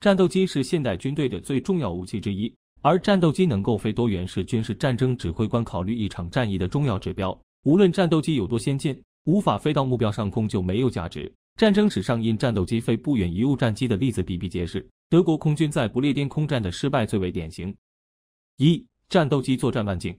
战斗机是现代军队的最重要武器之一，而战斗机能够飞多远是军事战争指挥官考虑一场战役的重要指标。无论战斗机有多先进，无法飞到目标上空就没有价值。战争史上因战斗机飞不远贻误战机的例子比比皆是。德国空军在不列颠空战的失败最为典型。一、战斗机作战半径，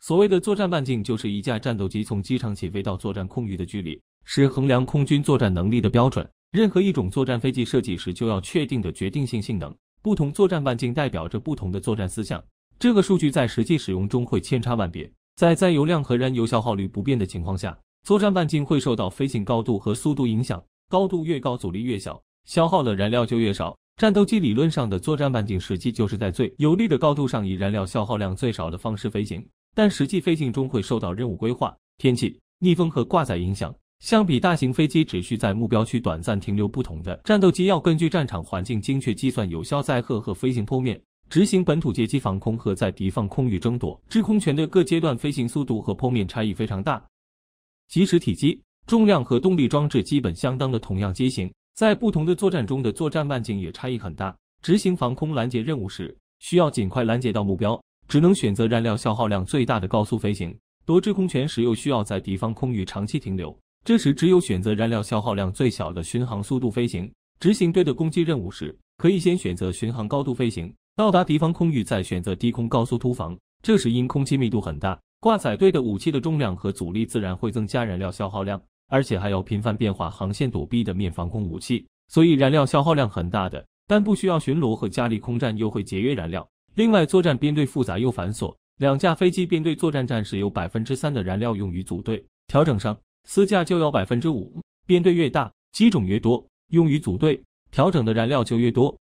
所谓的作战半径就是一架战斗机从机场起飞到作战空域的距离，是衡量空军作战能力的标准。任何一种作战飞机设计时就要确定的决定性性能，不同作战半径代表着不同的作战思想。这个数据在实际使用中会千差万别。在载油量和燃油消耗率不变的情况下，作战半径会受到飞行高度和速度影响。高度越高，阻力越小，消耗的燃料就越少。战斗机理论上的作战半径，实际就是在最有利的高度上，以燃料消耗量最少的方式飞行。但实际飞行中会受到任务规划、天气、逆风和挂载影响。相比大型飞机只需在目标区短暂停留，不同的战斗机要根据战场环境精确计算有效载荷和飞行剖面，执行本土截击、防空和在敌方空域争夺制空权的各阶段飞行速度和剖面差异非常大。即使体积、重量和动力装置基本相当的同样机型，在不同的作战中的作战半径也差异很大。执行防空拦截任务时，需要尽快拦截到目标，只能选择燃料消耗量最大的高速飞行；夺制空权时，又需要在敌方空域长期停留。这时，只有选择燃料消耗量最小的巡航速度飞行。执行队的攻击任务时，可以先选择巡航高度飞行，到达敌方空域再选择低空高速突防。这时因空气密度很大，挂载队的武器的重量和阻力自然会增加燃料消耗量，而且还要频繁变化航线躲避的面防空武器，所以燃料消耗量很大的。但不需要巡逻和加力空战又会节约燃料。另外，作战编队复杂又繁琐，两架飞机编队作战战时有百分之三的燃料用于组队调整上。私价就要百分之五，编队越大，机种越多，用于组队调整的燃料就越多。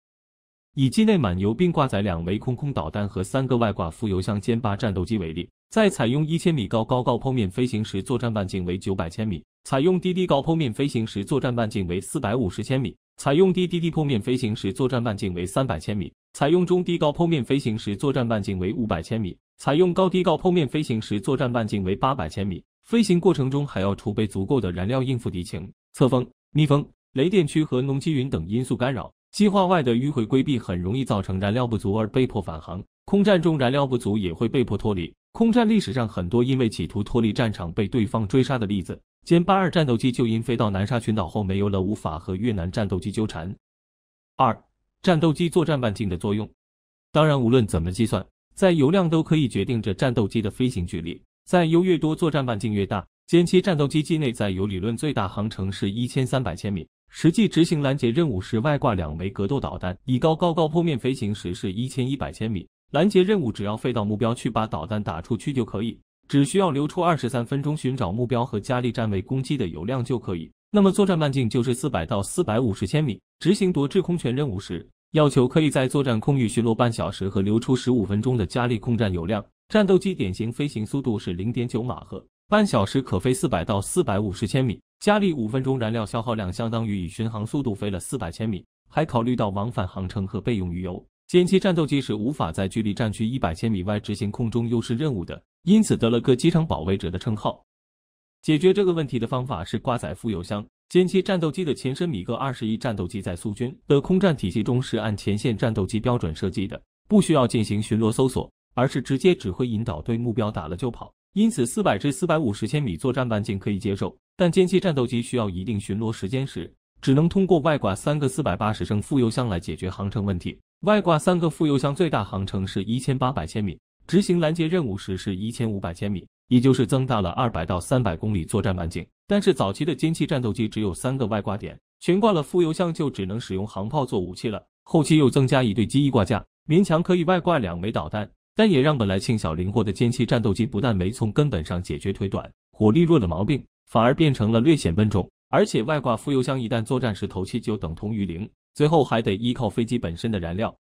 以机内满油并挂载两枚空空导弹和三个外挂副油箱歼八战斗机为例，在采用一千米高高高剖面飞行时，作战半径为九百千米；采用低低高剖面飞行时，作战半径为四百五十千米；采用低低低剖面飞行时，作战半径为三百千米；采用中低高剖面飞行时，作战半径为五百千米；采用高低高剖面飞行时，作战半径为八百千米。飞行过程中还要储备足够的燃料，应付敌情、侧风、逆风、雷电区和浓积云等因素干扰。计划外的迂回规避很容易造成燃料不足而被迫返航。空战中燃料不足也会被迫脱离。空战历史上很多因为企图脱离战场被对方追杀的例子。歼八二战斗机就因飞到南沙群岛后没油了，无法和越南战斗机纠缠。二战斗机作战半径的作用，当然无论怎么计算，在油量都可以决定着战斗机的飞行距离。载油越多，作战半径越大。歼七战斗机机内载油理论最大航程是一千三百千米。实际执行拦截任务时，外挂两枚格斗导弹，以高高高坡面飞行时是一千一百千米。拦截任务只要飞到目标去，把导弹打出去就可以，只需要留出二十三分钟寻找目标和加力站位攻击的油量就可以。那么作战半径就是四百到四百五十千米。执行夺制空权任务时，要求可以在作战空域巡逻半小时和留出十五分钟的加力空战油量。战斗机典型飞行速度是零点九马赫，半小时可飞四百到四百五十千米。加力五分钟燃料消耗量相当于以巡航速度飞了四百千米。还考虑到往返航程和备用余油，歼七战斗机是无法在距离战区一百千米外执行空中优势任务的，因此得了个“机场保卫者”的称号。解决这个问题的方法是挂载副油箱。歼七战斗机的前身米格二十一战斗机在苏军的空战体系中是按前线战斗机标准设计的，不需要进行巡逻搜索。而是直接指挥引导对目标打了就跑，因此四百至四百五十千米作战半径可以接受。但歼七战斗机需要一定巡逻时间时，只能通过外挂三个四百八十升副油箱来解决航程问题。外挂三个副油箱最大航程是一千八百千米，执行拦截任务时是一千五百千米，也就是增大了二百到三百公里作战半径。但是早期的歼七战斗机只有三个外挂点，悬挂了副油箱就只能使用航炮做武器了。后期又增加一对机翼挂架，勉强可以外挂两枚导弹。但也让本来轻小灵活的歼七战斗机不但没从根本上解决腿短、火力弱的毛病，反而变成了略显笨重，而且外挂副油箱一旦作战时投弃就等同于零，最后还得依靠飞机本身的燃料。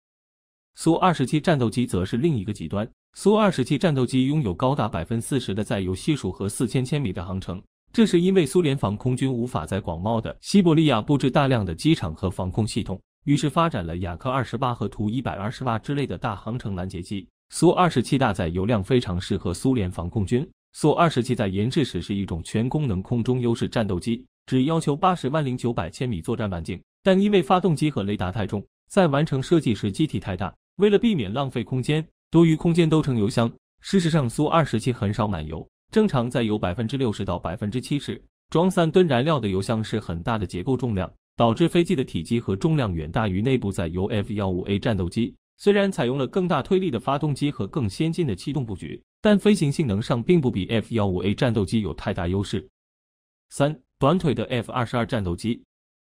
苏二十七战斗机则是另一个极端，苏二十七战斗机拥有高达百分四十的载油系数和四千千米的航程，这是因为苏联防空军无法在广袤的西伯利亚布置大量的机场和防空系统，于是发展了雅克二十八和图一百二十八之类的大航程拦截机。苏二十七大载油量非常适合苏联防空军。苏二十七在研制时是一种全功能空中优势战斗机，只要求八十万零九百千米作战半径。但因为发动机和雷达太重，在完成设计时机体太大，为了避免浪费空间，多余空间都成油箱。事实上，苏二十七很少满油，正常载油百分之六十到百分之七十。装三吨燃料的油箱是很大的结构重量，导致飞机的体积和重量远大于内部载油 F 幺五 A 战斗机。虽然采用了更大推力的发动机和更先进的气动布局，但飞行性能上并不比 F-15A 战斗机有太大优势。三短腿的 F-22 战斗机，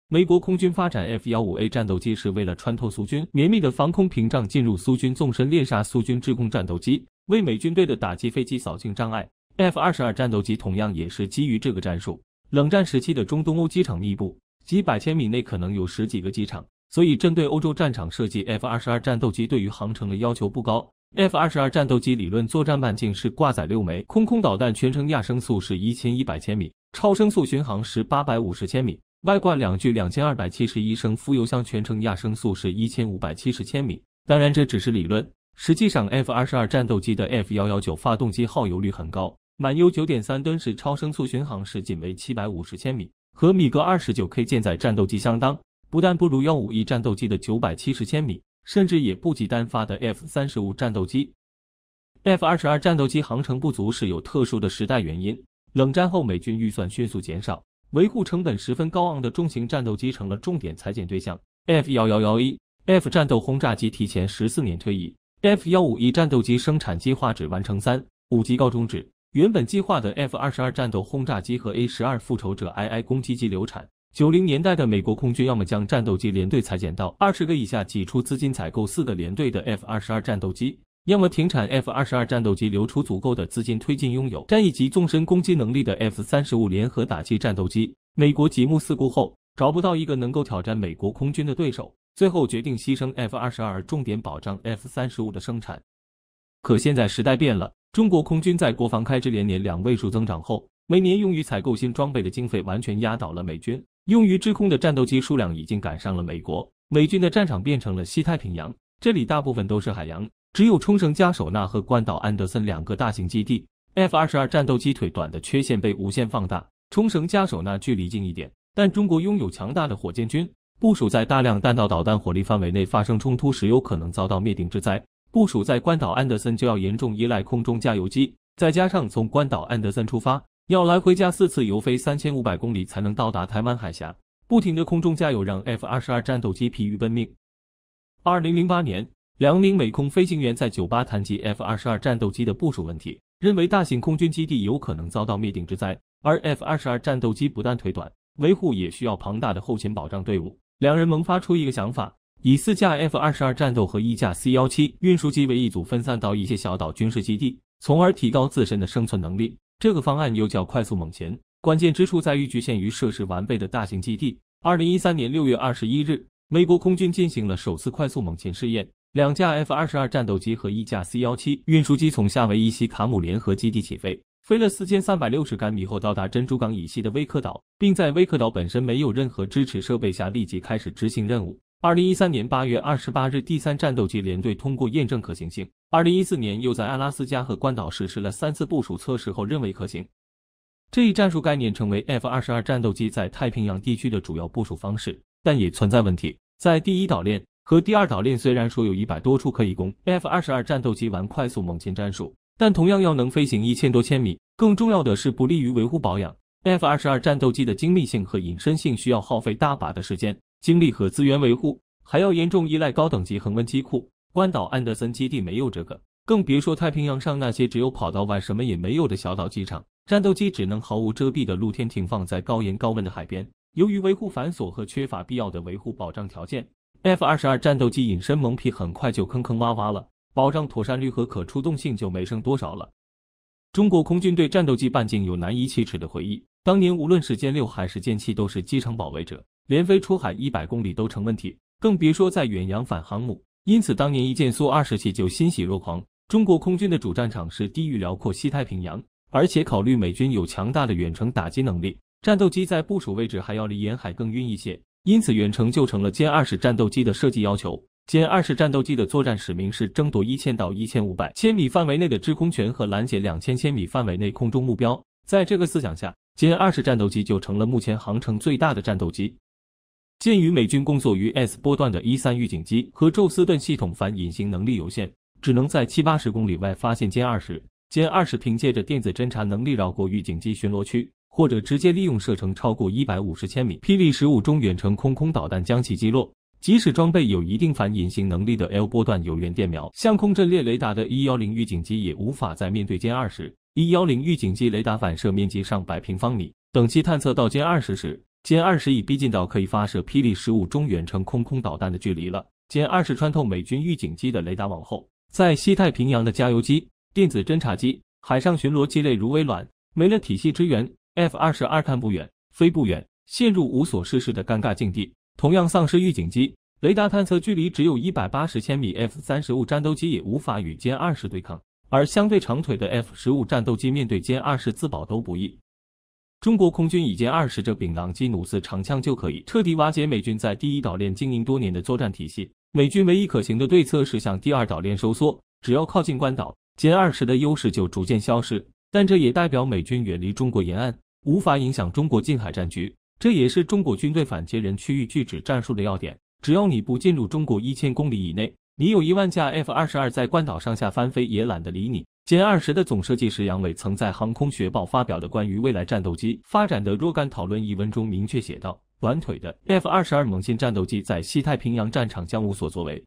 美国空军发展 F-15A 战斗机是为了穿透苏军绵密的防空屏障，进入苏军纵深猎杀苏军制空战斗机，为美军队的打击飞机扫清障碍。F-22 战斗机同样也是基于这个战术。冷战时期的中东欧机场密布，几百千米内可能有十几个机场。所以，针对欧洲战场设计，F 二十二战斗机对于航程的要求不高。F 二十二战斗机理论作战半径是挂载六枚空空导弹，全程亚声速是一千一百千米，超声速巡航是八百五十千米。外挂两具两千二百七十一升副油箱，全程亚声速是一千五百七十千米。当然，这只是理论。实际上，F 二十二战斗机的 F 幺幺九发动机耗油率很高，满油九点三吨时，超声速巡航时仅为七百五十千米，和米格二十九 K 舰载战斗机相当。不但不如幺五一战斗机的九百七十千米，甚至也不及单发的 F 三十五战斗机。F 二十二战斗机航程不足是有特殊的时代原因。冷战后美军预算迅速减少，维护成本十分高昂的重型战斗机成了重点裁剪对象。F 幺幺幺一 F 战斗轰炸机提前十四年退役，F 幺五一战斗机生产计划只完成三五级高中止。原本计划的 F 二十二战斗轰炸机和 A 十二复仇者 II 攻击机流产。九零年代的美国空军要么将战斗机联队裁减到二十个以下，挤出资金采购四个联队的 F 二十二战斗机，要么停产 F 二十二战斗机，留出足够的资金推进拥有战役级纵深攻击能力的 F 三十五联合打击战斗机。美国极目四顾后，找不到一个能够挑战美国空军的对手，最后决定牺牲 F 二十二，重点保障 F 三十五的生产。可现在时代变了，中国空军在国防开支连年两位数增长后，每年用于采购新装备的经费完全压倒了美军。用于制空的战斗机数量已经赶上了美国美军的战场变成了西太平洋，这里大部分都是海洋，只有冲绳加手纳和关岛安德森两个大型基地。F 二十二战斗机腿短的缺陷被无限放大。冲绳加手纳距离近一点，但中国拥有强大的火箭军，部署在大量弹道导弹火力范围内发生冲突时，有可能遭到灭顶之灾。部署在关岛安德森就要严重依赖空中加油机，再加上从关岛安德森出发。要来回加四次油，飞三千五百公里才能到达台湾海峡。不停的空中加油让 F 二十二战斗机疲于奔命。二零零八年，两名美空飞行员在酒吧谈及 F 二十二战斗机的部署问题，认为大型空军基地有可能遭到灭顶之灾。而 F 二十二战斗机不但腿短，维护也需要庞大的后勤保障队伍。两人萌发出一个想法：以四架 F 二十二战斗和一架 C 幺七运输机为一组，分散到一些小岛军事基地，从而提高自身的生存能力。这个方案又叫快速猛禽，关键之处在于局限于设施完备的大型基地。二零一三年六月二十一日，美国空军进行了首次快速猛禽试验，两架 F 二十二战斗机和一架 C 幺七运输机从夏威夷西卡姆联合基地起飞，飞了四千三百六十米后到达珍珠港以西的威克岛，并在威克岛本身没有任何支持设备下立即开始执行任务。二零一三年八月二十八日，第三战斗机联队通过验证可行性。二零一四年又在阿拉斯加和关岛实施了三次部署测试后，认为可行。这一战术概念成为 F 二十二战斗机在太平洋地区的主要部署方式，但也存在问题。在第一岛链和第二岛链，虽然说有一百多处可以供 F 二十二战斗机玩快速猛禽战术，但同样要能飞行一千多千米。更重要的是，不利于维护保养。F 二十二战斗机的精密性和隐身性需要耗费大把的时间。精力和资源维护，还要严重依赖高等级恒温机库。关岛安德森基地没有这个，更别说太平洋上那些只有跑道外什么也没有的小岛机场。战斗机只能毫无遮蔽的露天停放在高盐高温的海边。由于维护繁琐和缺乏必要的维护保障条件，F-22 战斗机隐身蒙皮很快就坑坑洼洼了，保障妥善率和可出动性就没剩多少了。中国空军对战斗机半径有难以启齿的回忆，当年无论是歼六还是歼七，都是机场保卫者。连飞出海一百公里都成问题，更别说在远洋反航母。因此，当年一见苏二十系就欣喜若狂。中国空军的主战场是地域辽阔西太平洋，而且考虑美军有强大的远程打击能力，战斗机在部署位置还要离沿海更远一些，因此远程就成了歼二十战斗机的设计要求。歼二十战斗机的作战使命是争夺一千到一千五百千米范围内的制空权和拦截两千千米范围内空中目标。在这个思想下，歼二十战斗机就成了目前航程最大的战斗机。鉴于美军工作于 S 波段的 E 三预警机和宙斯盾系统反隐形能力有限，只能在七八十公里外发现歼二十。歼二十凭借着电子侦察能力绕过预警机巡逻区，或者直接利用射程超过一百五十千米、霹雳十五中远程空空导弹将其击落。即使装备有一定反隐形能力的 L 波段有源电瞄相控阵列雷达的 E 幺零预警机，也无法在面对歼二十。E 幺零预警机雷达反射面积上百平方米，等其探测到歼二十时。歼二十已逼近到可以发射霹雳十五中远程空空导弹的距离了。歼二十穿透美军预警机的雷达网后，在西太平洋的加油机、电子侦察机、海上巡逻机类如微卵，没了体系支援，F 二十二看不远，飞不远，陷入无所事事的尴尬境地。同样丧失预警机雷达探测距离只有一百八十千米，F 三十五战斗机也无法与歼二十对抗，而相对长腿的 F 十五战斗机面对歼二十自保都不易。中国空军以歼二十这柄狼基努斯”长枪就可以彻底瓦解美军在第一岛链经营多年的作战体系。美军唯一可行的对策是向第二岛链收缩，只要靠近关岛，歼二十的优势就逐渐消失。但这也代表美军远离中国沿岸，无法影响中国近海战局。这也是中国军队反接人区域拒止战术的要点：只要你不进入中国一千公里以内，你有一万架 F 二十二在关岛上下翻飞，也懒得理你。歼二十的总设计师杨伟曾在《航空学报》发表的关于未来战斗机发展的若干讨论一文中明确写道：“短腿的 F 二十二猛禽战斗机在西太平洋战场将无所作为。”